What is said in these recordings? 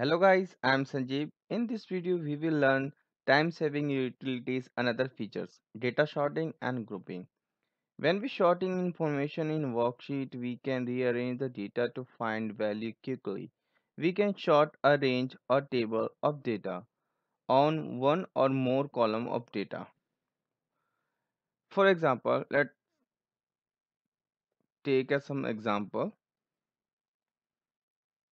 Hello guys, I am Sanjeev. In this video, we will learn time saving utilities and other features, data sorting and grouping. When we sorting information in worksheet, we can rearrange the data to find value quickly. We can sort a range or table of data on one or more column of data. For example, let's take some example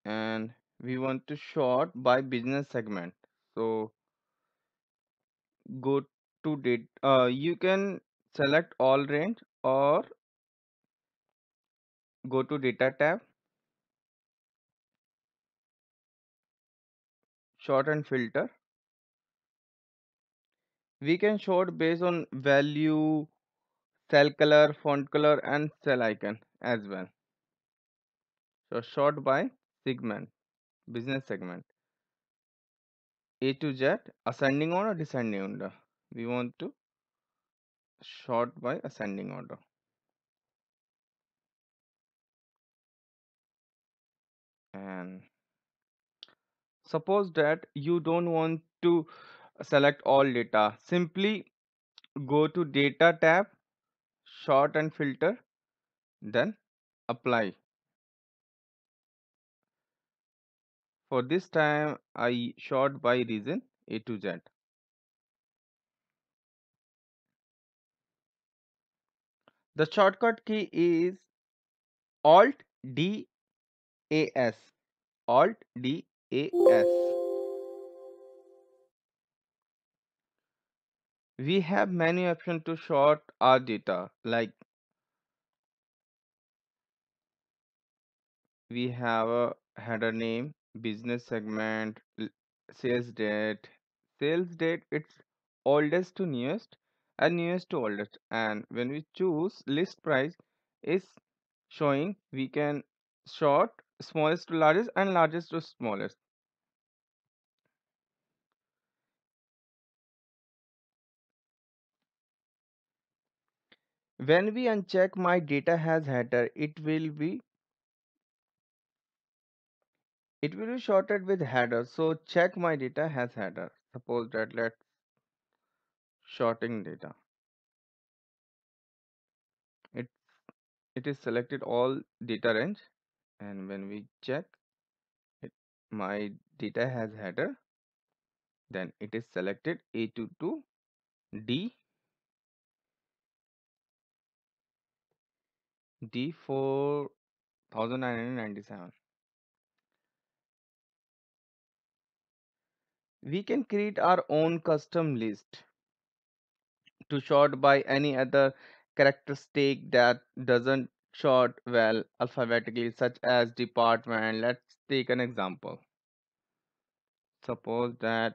and we want to sort by business segment so go to date uh, you can select all range or go to data tab sort and filter we can sort based on value cell color font color and cell icon as well so sort by segment business segment a to z ascending order descending order we want to sort by ascending order and suppose that you don't want to select all data simply go to data tab sort and filter then apply For this time, I short by region A to Z. The shortcut key is Alt D A S. Alt D A S. We have many options to short our data like we have a header name business segment sales date sales date it's oldest to newest and newest to oldest and when we choose list price is showing we can sort smallest to largest and largest to smallest when we uncheck my data has header it will be it will be sorted with header. So check my data has header. Suppose that let's sorting data. It it is selected all data range and when we check it, my data has header then it is selected A2 to D D4997 we can create our own custom list to sort by any other characteristic that doesn't sort well alphabetically such as department let's take an example suppose that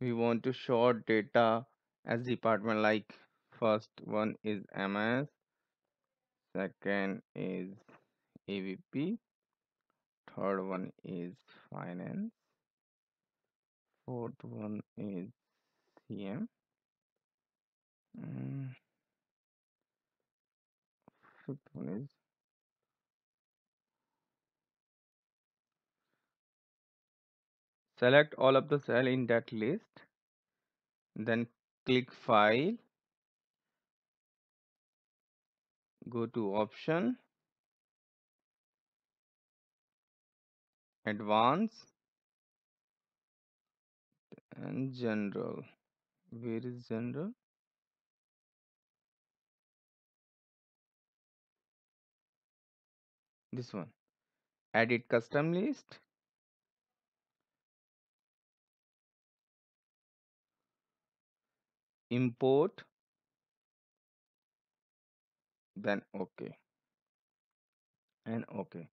we want to sort data as department like first one is ms second is avp third one is finance fourth one is CM. mm. fifth one is select all of the cell in that list then click file go to option advance and general where is general this one edit custom list import then ok and ok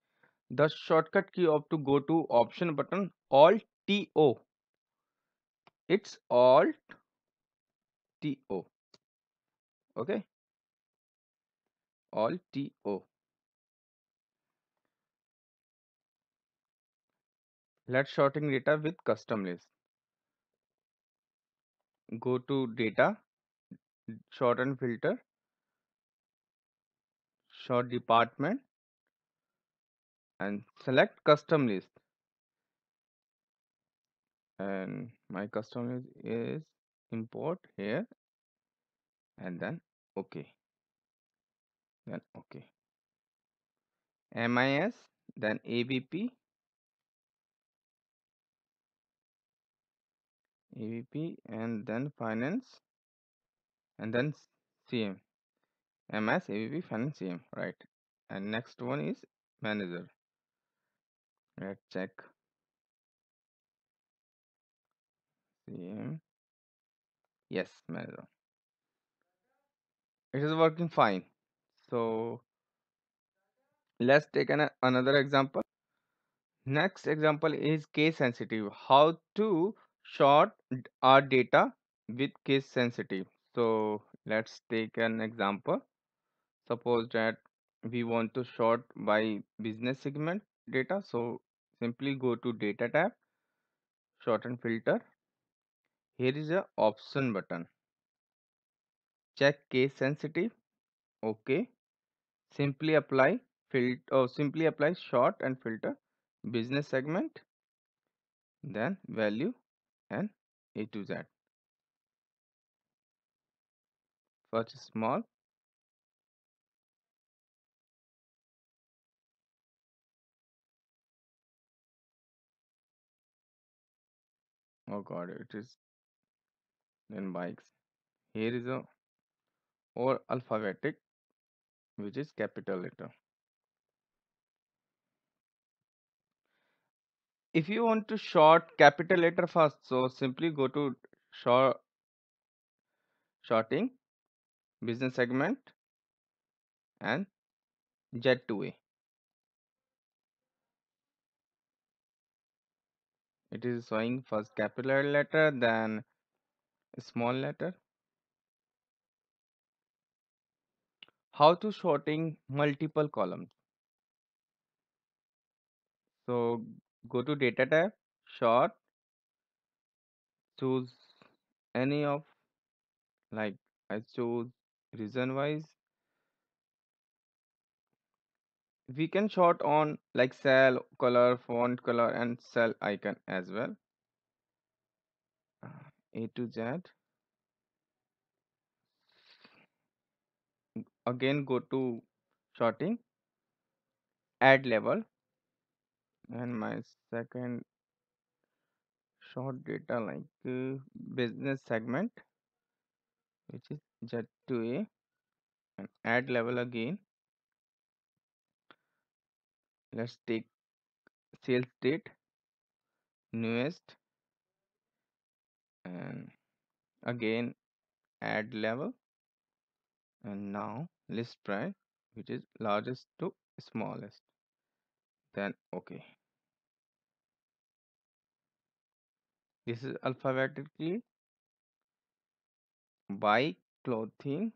the shortcut key of to go to option button alt to it's alt to okay alt to let's sorting data with custom list go to data sort and filter sort department and select custom list and my custom is, is import here and then ok then ok mis then abp abp and then finance and then cm ms abp finance cm right and next one is manager let's check see yes Miro it is working fine so let's take an, another example next example is case sensitive how to sort our data with case sensitive so let's take an example suppose that we want to sort by business segment data so simply go to data tab sort and filter here is a option button check case sensitive ok simply apply filter or oh, simply apply short and filter business segment then value and a to z first small oh god it is in bikes here is a or alphabetic which is capital letter if you want to short capital letter first so simply go to short shorting business segment and Z2A it is showing first capital letter then small letter how to sorting multiple columns so go to data tab sort choose any of like i choose reason wise we can sort on like cell color font color and cell icon as well a to Z. Again, go to sorting, add level, and my second short data like uh, business segment, which is Z to A, and add level again. Let's take sales date, newest, and again add level and now list price which is largest to smallest then okay this is alphabetically by clothing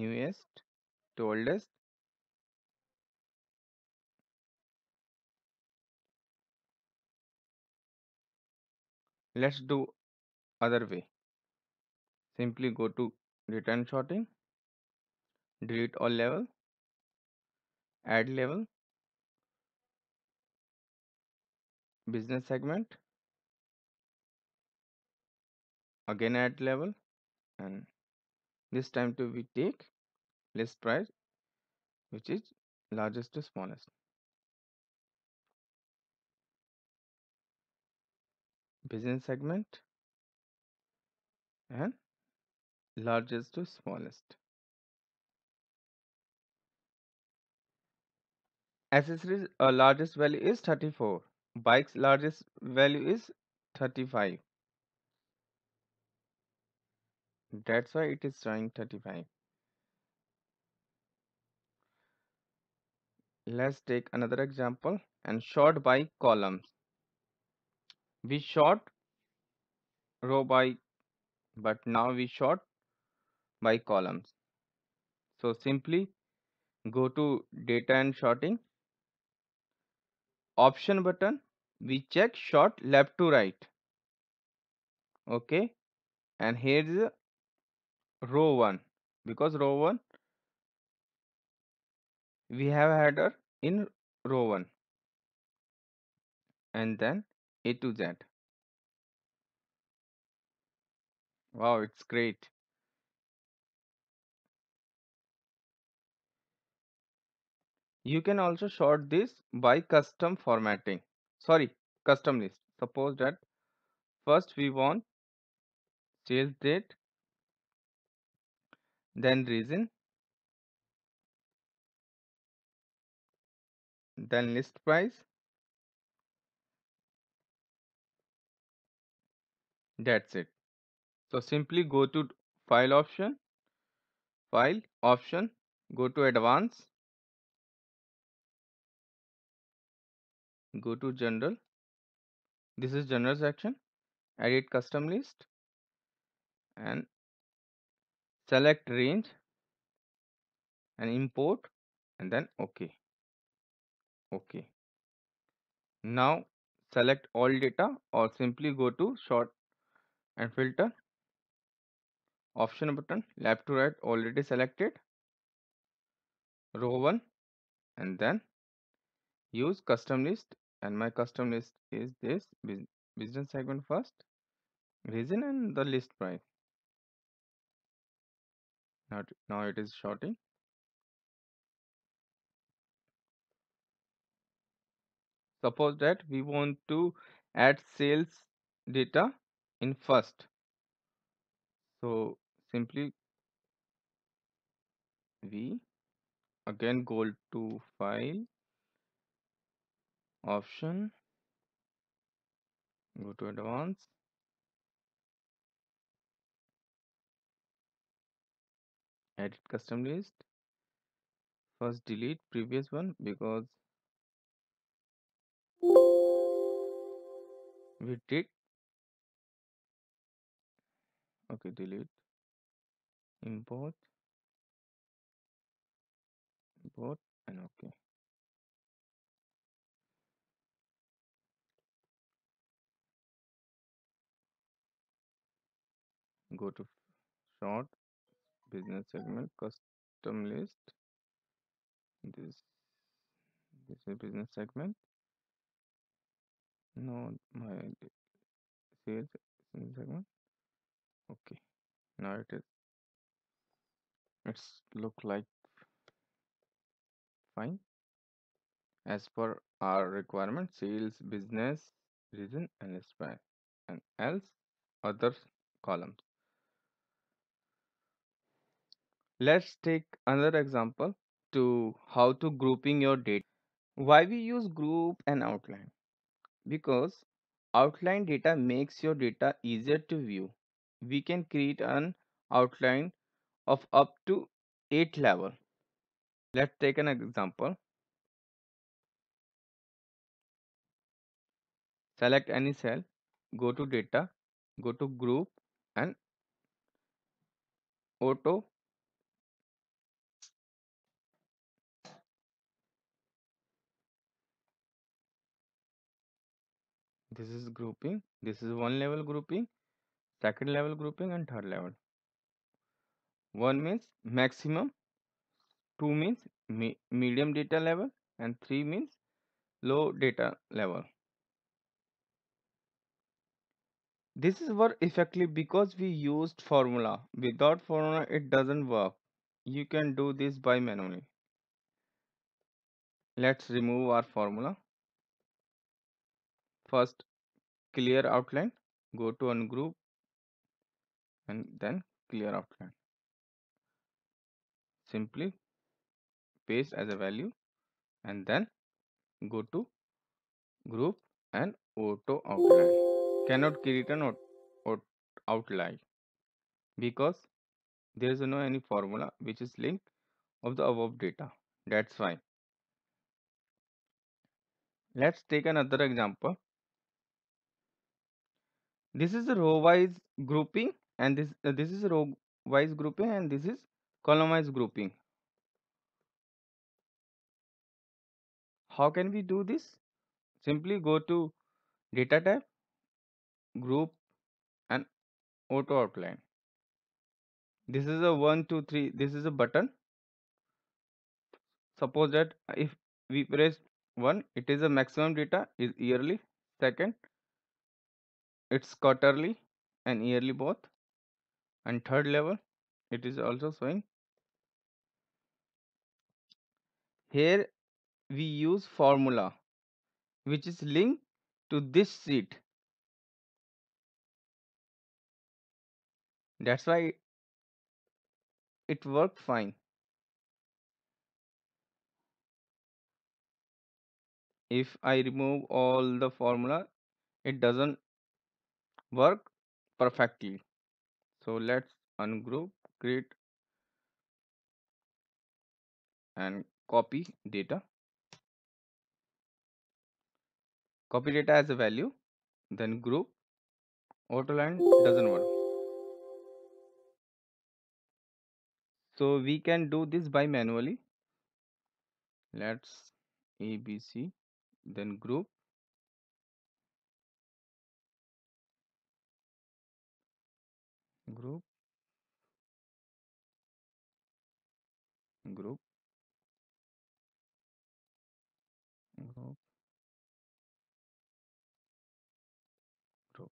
newest oldest let's do other way simply go to return sorting delete all level add level business segment again add level and this time to we take list price which is largest to smallest business segment and largest to smallest. Accessories uh, largest value is 34. Bikes largest value is 35. That's why it is showing 35. Let's take another example and short bike columns we shot row by but now we shot by columns so simply go to data and sorting option button we check short left to right okay and here is row 1 because row 1 we have header in row 1 and then a to Z. Wow, it's great. You can also sort this by custom formatting. Sorry, custom list. Suppose that first we want sales date, then reason, then list price that's it so simply go to file option file option go to Advance, go to general this is general section edit custom list and select range and import and then ok ok now select all data or simply go to short and filter option button left to right already selected row 1 and then use custom list and my custom list is this business segment first region and the list price now, now it is sorting suppose that we want to add sales data in first so simply we again go to file option go to advanced edit custom list first delete previous one because we did okay delete import import and okay go to short business segment custom list this this is business segment no my sales segment okay now it is it's look like fine as per our requirement sales business reason, and span and else other columns let's take another example to how to grouping your data why we use group and outline because outline data makes your data easier to view we can create an outline of up to 8 level let's take an example select any cell go to data go to group and auto this is grouping this is one level grouping second level grouping and third level one means maximum two means me medium data level and three means low data level this is work effectively because we used formula without formula it doesn't work you can do this by manually let's remove our formula first clear outline go to ungroup and then clear outline simply paste as a value and then go to group and auto outline cannot create an out, outline because there is no any formula which is linked of the above data that's why let's take another example this is a row wise grouping and this uh, this is row wise grouping and this is column wise grouping how can we do this simply go to data tab group and auto outline this is a 1 2 3 this is a button suppose that if we press 1 it is a maximum data is yearly second it's quarterly and yearly both and third level it is also showing here we use formula which is linked to this sheet that's why it worked fine if I remove all the formula it doesn't work perfectly so let's ungroup create and copy data copy data as a value then group line doesn't work so we can do this by manually let's abc then group group group group group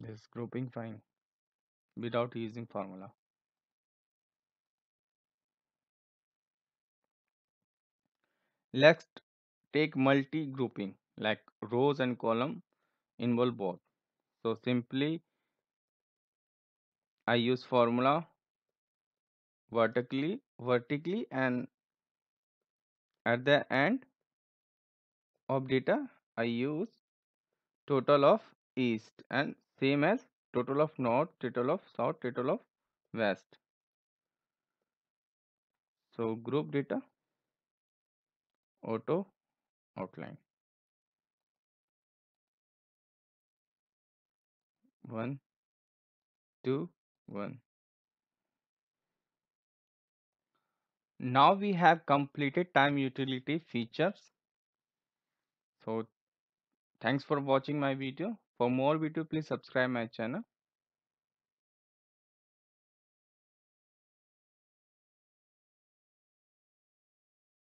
this grouping fine without using formula Let's take multi grouping like rows and column involve both. So simply I use formula vertically vertically and at the end of data I use total of east and same as total of north total of south total of west so group data auto outline one two one now we have completed time utility features so thanks for watching my video for more video please subscribe my channel